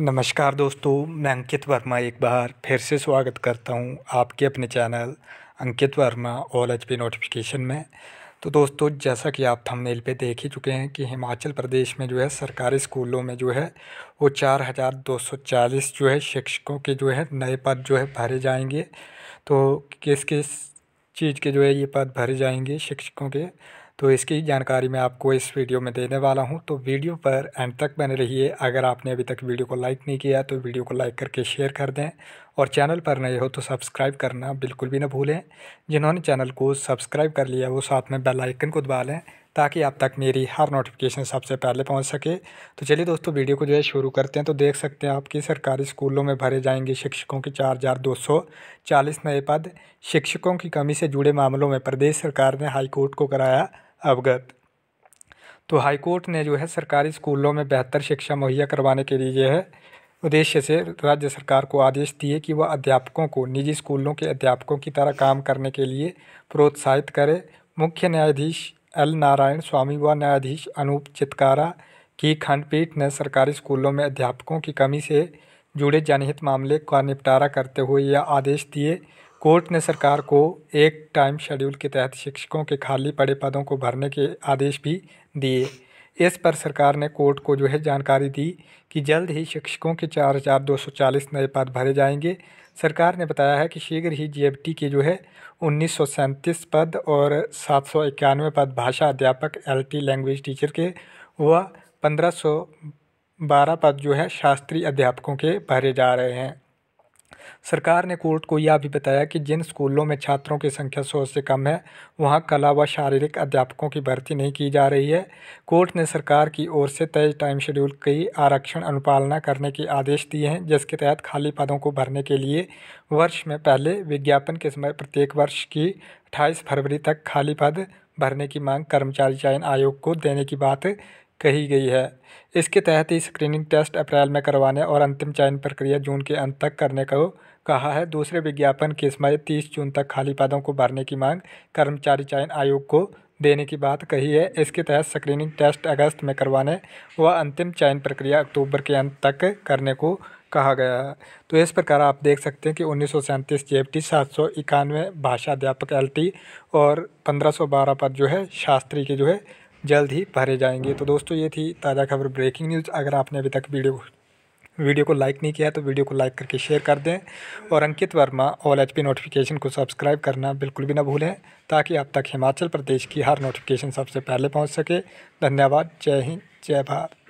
नमस्कार दोस्तों मैं अंकित वर्मा एक बार फिर से स्वागत करता हूं आपके अपने channel Ankit Verma all H P notification में तो दोस्तों जैसा कि आप थंबनेल पे देख ही चुके हैं कि हिमाचल प्रदेश में जो है सरकारी स्कूलों में जो है वो चार हज़ार दो सौ चालीस जो है शिक्षकों के जो है नए पद जो है भरे जाएंगे तो किस किस चीज़ के जो है ये पद भरे जाएंगे शिक्षकों के तो इसकी जानकारी मैं आपको इस वीडियो में देने वाला हूँ तो वीडियो पर एंड तक बने रहिए अगर आपने अभी तक वीडियो को लाइक नहीं किया तो वीडियो को लाइक करके शेयर कर दें और चैनल पर नए हो तो सब्सक्राइब करना बिल्कुल भी ना भूलें जिन्होंने चैनल को सब्सक्राइब कर लिया वो साथ में बेल आइकन को दबा लें ताकि आप तक मेरी हर नोटिफिकेशन सबसे पहले पहुंच सके तो चलिए दोस्तों वीडियो को जो है शुरू करते हैं तो देख सकते हैं आपकी सरकारी स्कूलों में भरे जाएंगे शिक्षकों के चार हज़ार दो सौ चालीस नए पद शिक्षकों की कमी से जुड़े मामलों में प्रदेश सरकार ने हाईकोर्ट को कराया अवगत तो हाईकोर्ट ने जो है सरकारी स्कूलों में बेहतर शिक्षा मुहैया करवाने के लिए है उद्देश्य से राज्य सरकार को आदेश दिए कि वह अध्यापकों को निजी स्कूलों के अध्यापकों की तरह काम करने के लिए प्रोत्साहित करे मुख्य न्यायाधीश एल नारायण स्वामी व न्यायाधीश अनूप चितकारा की खंडपीठ ने सरकारी स्कूलों में अध्यापकों की कमी से जुड़े जनहित मामले का निपटारा करते हुए यह आदेश दिए कोर्ट ने सरकार को एक टाइम शेड्यूल के तहत शिक्षकों के खाली पड़े पदों को भरने के आदेश भी दिए इस पर सरकार ने कोर्ट को जो है जानकारी दी कि जल्द ही शिक्षकों के 4,240 नए पद भरे जाएंगे सरकार ने बताया है कि शीघ्र ही जीएफटी के जो है उन्नीस पद और सात पद भाषा अध्यापक एलटी लैंग्वेज टीचर के व 1512 पद जो है शास्त्रीय अध्यापकों के भरे जा रहे हैं सरकार ने कोर्ट को यह भी बताया कि जिन स्कूलों में छात्रों की संख्या सौ से कम है वहाँ कला व शारीरिक अध्यापकों की भर्ती नहीं की जा रही है कोर्ट ने सरकार की ओर से तय टाइम शेड्यूल की आरक्षण अनुपालना करने के आदेश दिए हैं जिसके तहत खाली पदों को भरने के लिए वर्ष में पहले विज्ञापन के समय प्रत्येक वर्ष की अट्ठाईस फरवरी तक खाली पद भरने की मांग कर्मचारी चयन आयोग को देने की बात कही गई है इसके तहत ही स्क्रीनिंग टेस्ट अप्रैल में करवाने और अंतिम चयन प्रक्रिया जून के अंत तक करने को कहा है दूसरे विज्ञापन की समय तीस जून तक खाली पदों को भरने की मांग कर्मचारी चयन आयोग को देने की बात कही है इसके तहत स्क्रीनिंग टेस्ट अगस्त में करवाने व अंतिम चयन प्रक्रिया अक्टूबर के अंत तक करने को कहा गया है तो इस प्रकार आप देख सकते हैं कि उन्नीस सौ सैंतीस जे एफ टी सात सौ इक्यानवे भाषा अध्यापक एल टी और पंद्रह सौ बारह पर जो है शास्त्री के जो है जल्द ही भरे जाएंगे तो दोस्तों ये थी ताज़ा खबर ब्रेकिंग न्यूज़ अगर आपने अभी तक वीडियो वीडियो को लाइक नहीं किया तो वीडियो को लाइक करके शेयर कर दें और Ankit Verma all H notification को सब्सक्राइब करना बिल्कुल भी ना भूलें ताकि आप तक हिमाचल प्रदेश की हर नोटिफिकेशन सबसे पहले पहुँच सके धन्यवाद जय हिंद जय भारत